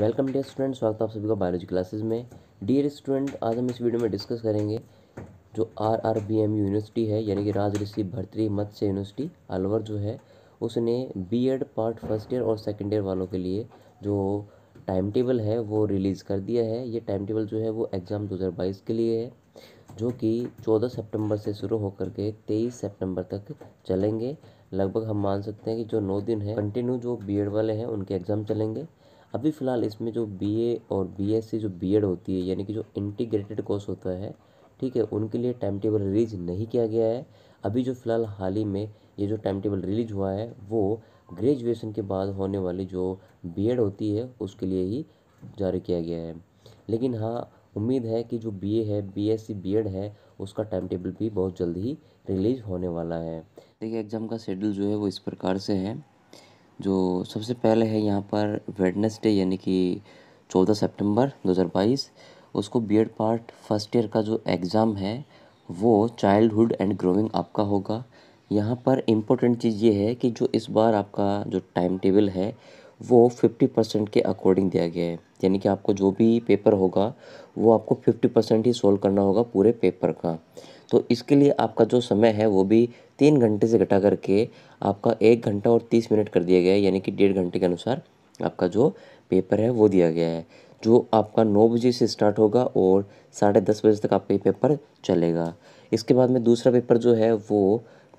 welcome dear student स्वागत आप सभी का बायोलॉजी क्लासेस में डियर स्टूडेंट आज हम इस वीडियो में डिस्कस करेंगे जो R R B M university है यानी कि राज ऋषि भरतरी मत्स्य यूनिवर्सिटी अलवर जो है उसने B Ed part first year और सेकेंड ईयर वालों के लिए जो टाइम टेबल है वो रिलीज़ कर दिया है ये टाइम टेबल जो है वो एग्ज़ाम बाईस के लिए है जो कि चौदह सेप्टेम्बर से शुरू होकर के तेईस सेप्टेम्बर तक चलेंगे लगभग हम मान सकते हैं कि जो नौ दिन है कंटिन्यू जो एड वाले हैं उनके एग्ज़ाम चलेंगे अभी फ़िलहाल इसमें जो बीए और बीएससी जो बीएड होती है यानी कि जो इंटीग्रेटेड कोर्स होता है ठीक है उनके लिए टाइम टेबल रिलीज नहीं किया गया है अभी जो फ़िलहाल हाल ही में ये जो टाइम टेबल रिलीज हुआ है वो ग्रेजुएशन के बाद होने वाली जो एड होती है उसके लिए ही जारी किया गया है लेकिन हाँ उम्मीद है कि जो बीए है बीएससी बीएड है उसका टाइम टेबल भी बहुत जल्द ही रिलीज होने वाला है देखिए एग्ज़ाम का शेड्यूल जो है वो इस प्रकार से है जो सबसे पहले है यहाँ पर वेडनेसडे यानी कि चौदह सितंबर 2022 उसको बीएड पार्ट फर्स्ट ईयर का जो एग्ज़ाम है वो चाइल्डहुड एंड ग्रोइंग आपका होगा यहाँ पर इम्पोर्टेंट चीज़ ये है कि जो इस बार आपका जो टाइम टेबल है वो फिफ्टी परसेंट के अकॉर्डिंग दिया गया है यानी कि आपको जो भी पेपर होगा वो आपको फिफ्टी परसेंट ही सोल्व करना होगा पूरे पेपर का तो इसके लिए आपका जो समय है वो भी तीन घंटे से घटा करके आपका एक घंटा और तीस मिनट कर दिया गया है यानी कि डेढ़ घंटे के अनुसार आपका जो पेपर है वो दिया गया है जो आपका नौ बजे से स्टार्ट होगा और साढ़े दस बजे तक आपका ये पेपर चलेगा इसके बाद में दूसरा पेपर जो है वो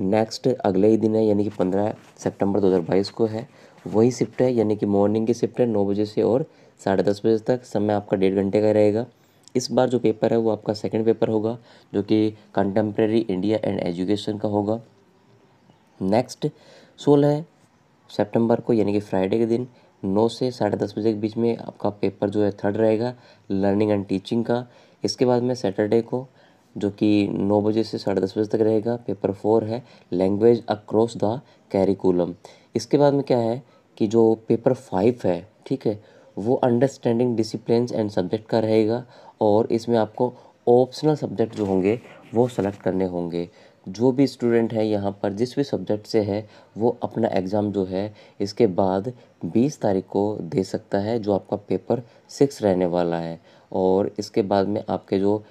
नेक्स्ट अगले ही दिन है यानी कि पंद्रह सितंबर दो को है वही शिफ्ट है यानी कि मॉर्निंग की शिफ्ट है नौ बजे से और साढ़े दस बजे तक समय आपका डेढ़ घंटे का रहेगा इस बार जो पेपर है वो आपका सेकंड पेपर होगा जो कि कंटेम्प्रेरी इंडिया एंड एजुकेशन का होगा नेक्स्ट सोलह सेप्टेम्बर को यानी कि फ्राइडे के दिन नौ से साढ़े दस बजे के बीच में आपका पेपर जो है थर्ड रहेगा लर्निंग एंड टीचिंग का इसके बाद में सैटरडे को जो कि नौ बजे से साढ़े दस बजे तक रहेगा पेपर फोर है लैंग्वेज अक्रॉस द कैरिकुलम इसके बाद में क्या है कि जो पेपर फाइव है ठीक है वो अंडरस्टैंडिंग डिसिप्लिन एंड सब्जेक्ट का रहेगा और इसमें आपको ऑप्शनल सब्जेक्ट जो होंगे वो सेलेक्ट करने होंगे जो भी स्टूडेंट है यहाँ पर जिस भी सब्जेक्ट से है वो अपना एग्ज़ाम जो है इसके बाद 20 तारीख को दे सकता है जो आपका पेपर सिक्स रहने वाला है और इसके बाद में आपके जो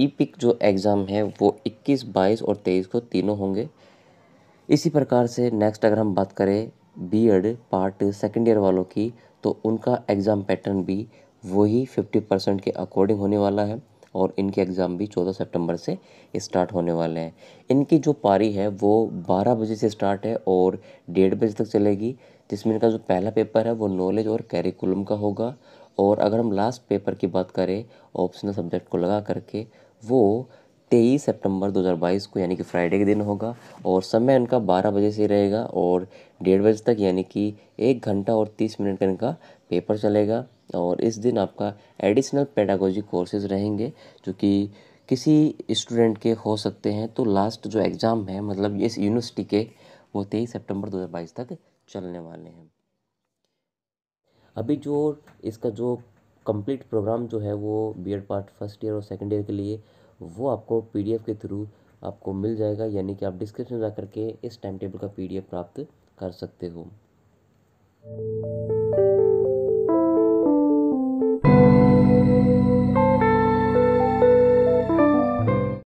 ई e पिक जो एग्ज़ाम है वो 21, 22 और 23 को तीनों होंगे इसी प्रकार से नेक्स्ट अगर हम बात करें बीएड पार्ट सेकेंड ईयर वालों की तो उनका एग्ज़ाम पैटर्न भी वही फिफ्टी परसेंट के अकॉर्डिंग होने वाला है और इनके एग्ज़ाम भी चौदह सितंबर से स्टार्ट होने वाले हैं इनकी जो पारी है वो बारह बजे से स्टार्ट है और डेढ़ बजे तक चलेगी जिसमें इनका जो पहला पेपर है वो नॉलेज और कैरिकुलम का होगा और अगर हम लास्ट पेपर की बात करें ऑप्शनल सब्जेक्ट को लगा करके वो तेईस सितंबर 2022 को यानी कि फ्राइडे के दिन होगा और समय इनका बारह बजे से रहेगा और डेढ़ बजे तक यानी कि एक घंटा और तीस मिनट का इनका पेपर चलेगा और इस दिन आपका एडिशनल पेडागोजी कोर्सेज रहेंगे जो कि किसी स्टूडेंट के हो सकते हैं तो लास्ट जो एग्ज़ाम है मतलब इस यूनिवर्सिटी के वो तेईस सेप्टेम्बर दो तक चलने वाले हैं अभी जो इसका जो कंप्लीट प्रोग्राम जो है वो बी पार्ट फर्स्ट ईयर और सेकेंड ईयर के लिए वो आपको पी के थ्रू आपको मिल जाएगा यानी कि आप डिस्क्रिप्शन में करके इस टाइम टेबल का पी प्राप्त कर सकते हो